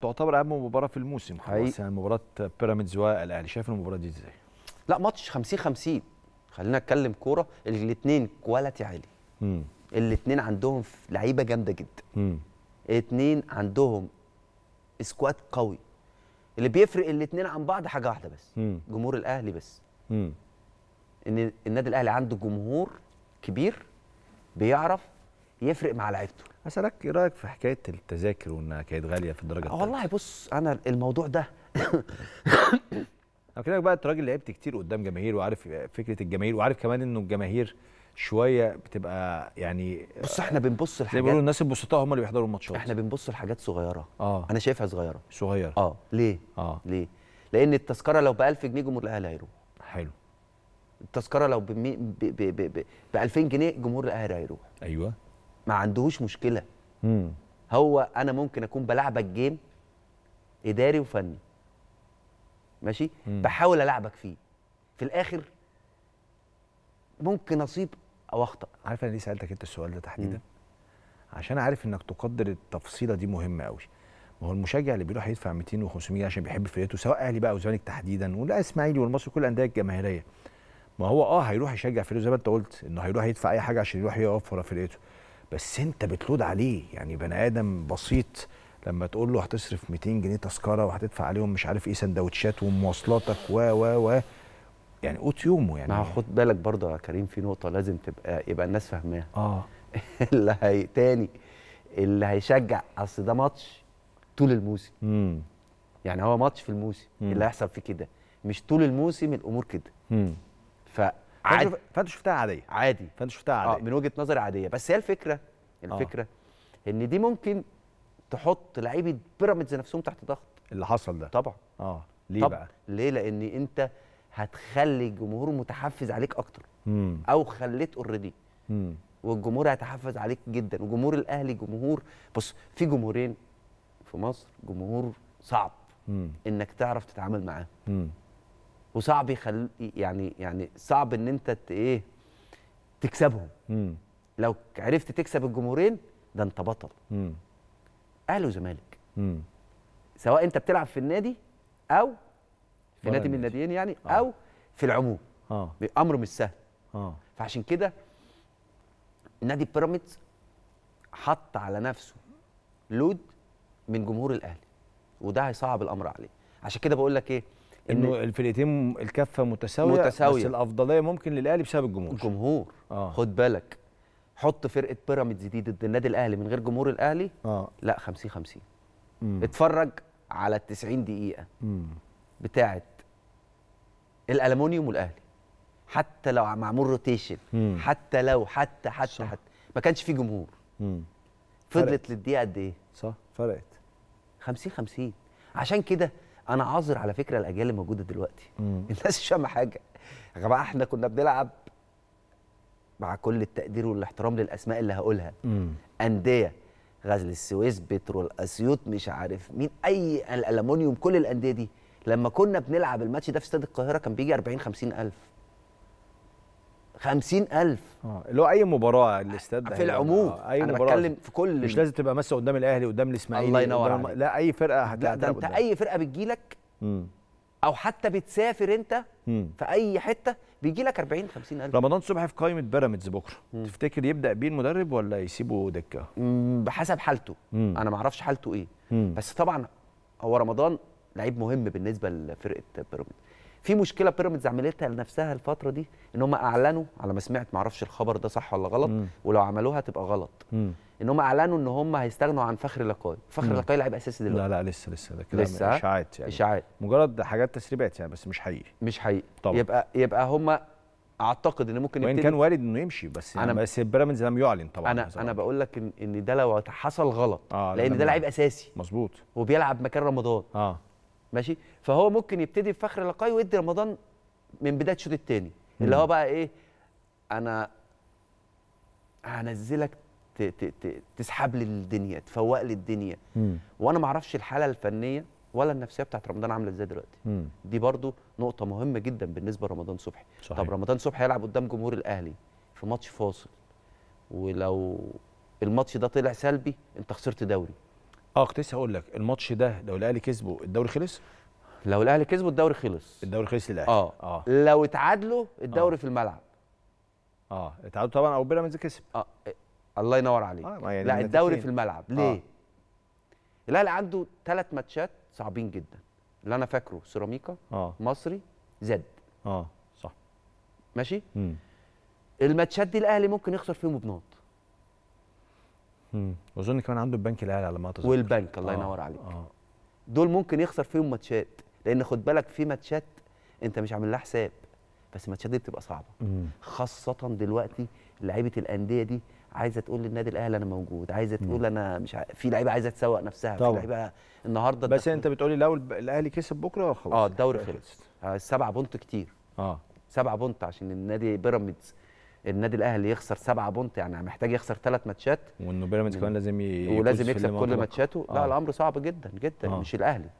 تعتبر اهم مباراه في الموسم خلاص يعني مباراه بيراميدز والاهلي شايف المباراه دي ازاي لا ماتش 50 50 خلينا نتكلم كوره الاثنين كواليتي عالي امم الاثنين عندهم لعيبه جامده جدا امم الاثنين عندهم سكواد قوي اللي بيفرق الاثنين عن بعض حاجه واحده بس مم. جمهور الاهلي بس مم. ان النادي الاهلي عنده جمهور كبير بيعرف يفرق مع لعيبته اسالك ايه رايك في حكايه التذاكر وانها كانت غاليه في الدرجه الثالثه والله بص انا الموضوع ده اكنك بقى انت راجل لعبت كتير قدام جماهير وعارف فكره الجماهير وعارف كمان انه الجماهير شويه بتبقى يعني بص احنا بنبص لحاجات زي بيقولوا الناس البسطاء هم اللي بيحضروا الماتشات احنا بنبص لحاجات صغيره اه انا شايفها صغيره صغيره اه ليه؟ اه ليه؟ لان التذكره لو ب 1000 جنيه جمهور الاهلي هيروح حلو التذكره لو ب 2000 جنيه جمهور الاهلي هيروح ايوه ما عندهوش مشكله مم. هو انا ممكن اكون بلعبك جيم اداري وفني ماشي مم. بحاول العبك فيه في الاخر ممكن اصيب او اخطا عارف انا ليه سالتك انت السؤال ده تحديدا عشان عارف انك تقدر التفصيله دي مهمه قوي ما هو المشجع اللي بيروح يدفع 200 و500 عشان بيحب فرقته سواء اهلي بقى وزمالك تحديدا ولا اسماعيلي والمصري كل الانديه الجماهيريه ما هو اه هيروح يشجع فرقته زي ما انت قلت انه هيروح يدفع اي حاجه عشان يروح يقف ورا فرقته بس انت بتلود عليه يعني بني ادم بسيط لما تقول له هتصرف 200 جنيه تذكره وهتدفع عليهم مش عارف ايه سندوتشات ومواصلاتك و و و يعني قوت يومه يعني ما خد بالك برضه يا كريم في نقطه لازم تبقى يبقى الناس فاهماها اه اللي هي تاني اللي هيشجع اصل ده ماتش طول الموسم امم يعني هو ماتش في الموسم اللي هيحصل فيه كده مش طول الموسم الامور كده امم عادي فانت شفتها عاديه عادي فانت شفتها عاديه آه من وجهه نظري عاديه بس هي الفكره الفكره آه. ان دي ممكن تحط لعيبه بيراميدز نفسهم تحت ضغط اللي حصل ده طبعا اه ليه طبعًا. بقى ليه لان انت هتخلي الجمهور متحفز عليك اكتر مم. او خليت اوريدي والجمهور هيتحفز عليك جدا وجمهور الاهلي جمهور بص في جمهورين في مصر جمهور صعب مم. انك تعرف تتعامل معاه وصعب يخل يعني يعني صعب ان انت ايه تكسبهم مم. لو عرفت تكسب الجمهورين ده انت بطل اهلي وزمالك سواء انت بتلعب في النادي او في نادي من الناديين يعني آه. او في العموم اه امر مش سهل اه فعشان كده نادي بيراميدز حط على نفسه لود من جمهور الاهلي وده هيصعب الامر عليه عشان كده بقول لك ايه انه الفرقتين الكفه متساويه متساويه بس الافضليه ممكن للاهلي بسبب الجمهور الجمهور آه. خد بالك حط فرقه بيراميدز دي ضد النادي الاهلي من غير جمهور الاهلي آه. لا 50 50 مم. اتفرج على ال 90 دقيقه بتاعه الالومنيوم والاهلي حتى لو معمول روتيشن حتى لو حتى حتى صح. حتى ما كانش فيه جمهور مم. فضلت للدقيقه قد ايه صح فرقت 50 50 عشان كده انا عاذر على فكره الاجيال اللي موجوده دلوقتي مم. الناس شامه حاجه يا جماعه احنا كنا بنلعب مع كل التقدير والاحترام للاسماء اللي هقولها مم. انديه غزل السويس بترول اسيوط مش عارف مين اي الالومنيوم كل الانديه دي لما كنا بنلعب الماتش ده في استاد القاهره كان بيجي 40 50 الف 50000 اه اللي هو اي مباراه الاستاد في العموم آه، اي أنا مباراه بتكلم في كل مش لازم تبقى مثلا قدام الاهلي قدام الاسماعيلي الله ينور عليك. لا اي فرقه هتلاقي ده انت قدام. اي فرقه بتجيلك لك او حتى بتسافر انت مم. في اي حته بيجي لك 40 50 الف رمضان صبحي في قائمه بيراميدز بكره مم. تفتكر يبدا بيه المدرب ولا يسيبه دكه بحسب حالته مم. انا ما اعرفش حالته ايه مم. بس طبعا هو رمضان لعيب مهم بالنسبه لفرقه بيراميدز في مشكله بيراميدز عملتها لنفسها الفتره دي ان هم اعلنوا على ما سمعت ما اعرفش الخبر ده صح ولا غلط مم. ولو عملوها تبقى غلط مم. ان هم اعلنوا ان هم هيستغنوا عن فخر لقاي فخر لقاي لعيب اساسي دلوقتي لا لا لسه لسه ده كلام اشاعات يعني اشاعات مجرد حاجات تسريبات يعني بس مش حقيقي مش حقيقي طبعا يبقى يبقى هم اعتقد ان ممكن وان كان وارد انه يمشي بس يعني أنا بس بيراميدز لم يعلن طبعا انا انا بقول لك ان ان ده لو حصل غلط آه لان ده لعيب اساسي مظبوط وبيلعب مكان رمضان اه ماشي فهو ممكن يبتدي بفخر لقاي ويدي رمضان من بدايه الشوط الثاني اللي هو بقى ايه انا هنزلك تسحب لي الدنيا تفوق لي الدنيا مم. وانا ما اعرفش الحاله الفنيه ولا النفسيه بتاعت رمضان عامله ازاي دلوقتي مم. دي برضو نقطه مهمه جدا بالنسبه لرمضان صبحي صحيح. طب رمضان صبحي هيلعب قدام جمهور الاهلي في ماتش فاصل ولو الماتش ده طلع سلبي انت خسرت دوري اه كنت لسه هقول لك الماتش ده لو الاهلي كسبه الدوري خلص لو الاهلي كسبه الدوري خلص الدوري خلص للاهلي اه اه لو اتعادلوا الدوري آه. في الملعب اه اتعادلوا طبعا او بيراميدز كسب اه الله ينور عليك آه يعني لا الدوري في الملعب آه. ليه؟ آه. الاهلي عنده ثلاث ماتشات صعبين جدا اللي انا فاكره سيراميكا آه. مصري زد اه صح ماشي؟ مم. الماتشات دي الاهلي ممكن يخسر فيهم بنقط واظن كمان عنده البنك الاهلي على ما اظن والبنك الله آه. ينور عليك آه. دول ممكن يخسر فيهم ماتشات لان خد بالك في ماتشات انت مش عامل لها حساب بس الماتشات دي بتبقى صعبه مم. خاصه دلوقتي لعيبه الانديه دي عايزه تقول للنادي الاهلي انا موجود عايزه تقول مم. انا مش ع... في لعيبه عايزه تسوق نفسها طبعا. في لعيبه النهارده بس انت بتقولي لو الاهلي كسب بكره خلاص اه الدوري خلص السبعه آه، بونت كتير اه سبع بونت عشان النادي بيراميدز النادي الاهلي يخسر سبعة بونت يعني محتاج يخسر ثلاث ماتشات وانه بيراميدز كمان لازم ولازم يكسب كل ماتشاته آه. لا الامر صعب جدا جدا آه. مش الاهلي